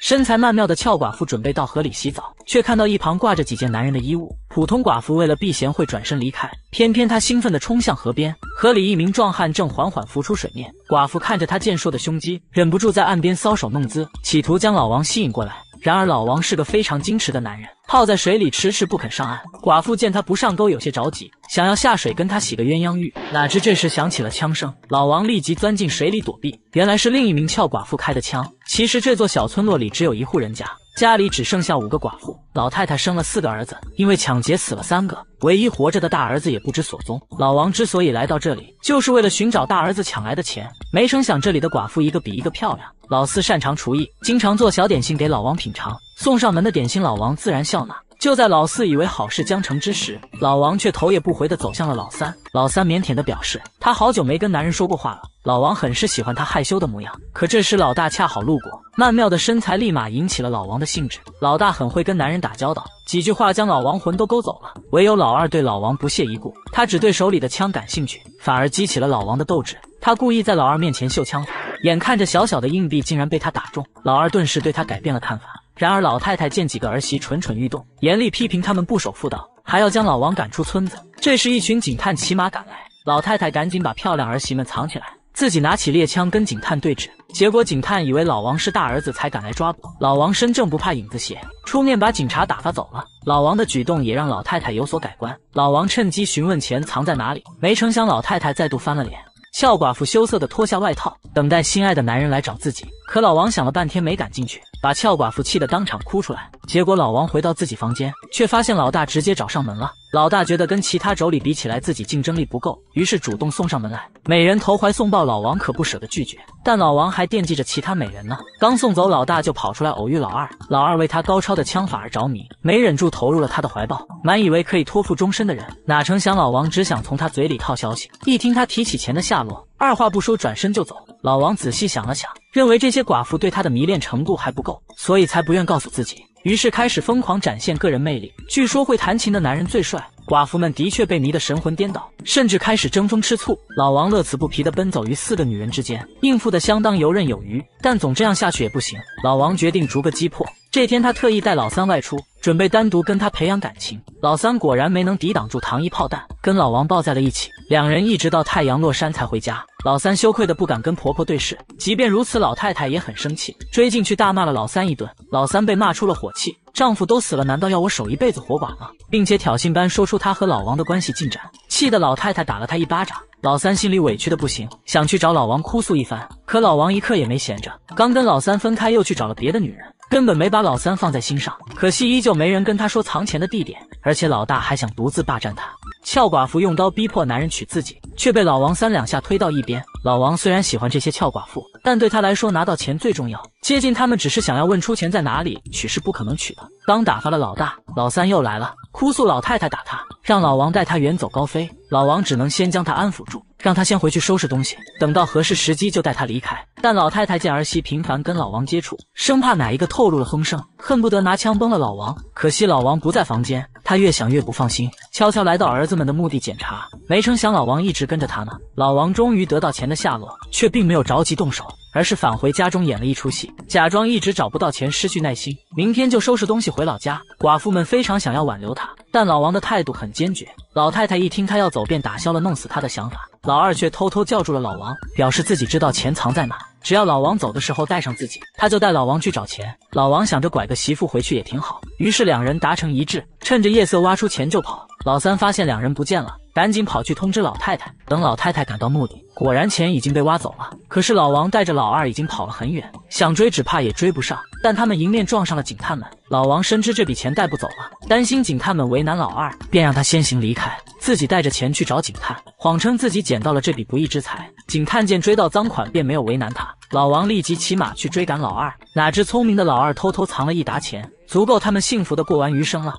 身材曼妙的俏寡妇准备到河里洗澡，却看到一旁挂着几件男人的衣物。普通寡妇为了避嫌会转身离开，偏偏她兴奋地冲向河边。河里一名壮汉正缓缓浮出水面，寡妇看着他健硕的胸肌，忍不住在岸边搔首弄姿，企图将老王吸引过来。然而老王是个非常矜持的男人。泡在水里，迟迟不肯上岸。寡妇见他不上钩，有些着急，想要下水跟他洗个鸳鸯浴。哪知这时响起了枪声，老王立即钻进水里躲避。原来是另一名俏寡妇开的枪。其实这座小村落里只有一户人家。家里只剩下五个寡妇，老太太生了四个儿子，因为抢劫死了三个，唯一活着的大儿子也不知所踪。老王之所以来到这里，就是为了寻找大儿子抢来的钱。没成想这里的寡妇一个比一个漂亮，老四擅长厨艺，经常做小点心给老王品尝，送上门的点心老王自然笑纳。就在老四以为好事将成之时，老王却头也不回地走向了老三。老三腼腆地表示，他好久没跟男人说过话了。老王很是喜欢他害羞的模样。可这时老大恰好路过，曼妙的身材立马引起了老王的兴致。老大很会跟男人打交道，几句话将老王魂都勾走了。唯有老二对老王不屑一顾，他只对手里的枪感兴趣，反而激起了老王的斗志。他故意在老二面前秀枪法，眼看着小小的硬币竟然被他打中，老二顿时对他改变了看法。然而，老太太见几个儿媳蠢蠢欲动，严厉批评他们不守妇道，还要将老王赶出村子。这时，一群警探骑马赶来，老太太赶紧把漂亮儿媳们藏起来，自己拿起猎枪跟警探对峙。结果，警探以为老王是大儿子才赶来抓捕。老王身正不怕影子斜，出面把警察打发走了。老王的举动也让老太太有所改观。老王趁机询问钱藏在哪里，没成想老太太再度翻了脸。俏寡妇羞涩的脱下外套，等待心爱的男人来找自己。可老王想了半天没敢进去。把俏寡妇气得当场哭出来，结果老王回到自己房间，却发现老大直接找上门了。老大觉得跟其他妯娌比起来，自己竞争力不够，于是主动送上门来。美人投怀送抱，老王可不舍得拒绝，但老王还惦记着其他美人呢。刚送走老大，就跑出来偶遇老二，老二为他高超的枪法而着迷，没忍住投入了他的怀抱，满以为可以托付终身的人，哪成想老王只想从他嘴里套消息。一听他提起钱的下落，二话不说转身就走。老王仔细想了想。认为这些寡妇对他的迷恋程度还不够，所以才不愿告诉自己。于是开始疯狂展现个人魅力。据说会弹琴的男人最帅，寡妇们的确被迷得神魂颠倒，甚至开始争风吃醋。老王乐此不疲地奔走于四个女人之间，应付得相当游刃有余。但总这样下去也不行，老王决定逐个击破。这天，他特意带老三外出，准备单独跟他培养感情。老三果然没能抵挡住糖衣炮弹，跟老王抱在了一起。两人一直到太阳落山才回家。老三羞愧的不敢跟婆婆对视，即便如此，老太太也很生气，追进去大骂了老三一顿。老三被骂出了火气，丈夫都死了，难道要我守一辈子活寡吗？并且挑衅般说出他和老王的关系进展，气得老太太打了他一巴掌。老三心里委屈的不行，想去找老王哭诉一番，可老王一刻也没闲着，刚跟老三分开，又去找了别的女人。根本没把老三放在心上，可惜依旧没人跟他说藏钱的地点，而且老大还想独自霸占他。俏寡妇用刀逼迫男人娶自己，却被老王三两下推到一边。老王虽然喜欢这些俏寡妇，但对他来说拿到钱最重要。接近他们只是想要问出钱在哪里，娶是不可能娶的。刚打发了老大，老三又来了，哭诉老太太打他，让老王带他远走高飞。老王只能先将他安抚住。让他先回去收拾东西，等到合适时机就带他离开。但老太太见儿媳频繁跟老王接触，生怕哪一个透露了风声，恨不得拿枪崩了老王。可惜老王不在房间，她越想越不放心，悄悄来到儿子们的墓地检查。没成想老王一直跟着她呢。老王终于得到钱的下落，却并没有着急动手。而是返回家中演了一出戏，假装一直找不到钱，失去耐心，明天就收拾东西回老家。寡妇们非常想要挽留他，但老王的态度很坚决。老太太一听他要走，便打消了弄死他的想法。老二却偷偷叫住了老王，表示自己知道钱藏在哪，只要老王走的时候带上自己，他就带老王去找钱。老王想着拐个媳妇回去也挺好，于是两人达成一致，趁着夜色挖出钱就跑。老三发现两人不见了，赶紧跑去通知老太太。等老太太赶到墓地，果然钱已经被挖走了。可是老王带着老二已经跑了很远，想追只怕也追不上。但他们迎面撞上了警探们。老王深知这笔钱带不走了，担心警探们为难老二，便让他先行离开，自己带着钱去找警探，谎称自己捡到了这笔不义之财。警探见追到赃款，便没有为难他。老王立即骑马去追赶老二，哪知聪明的老二偷偷藏了一沓钱，足够他们幸福的过完余生了。